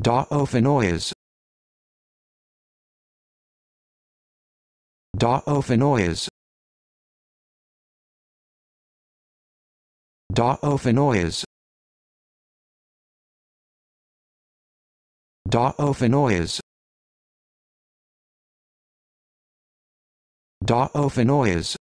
Dauphin Dauphin Dauphin Dauphin Dauphin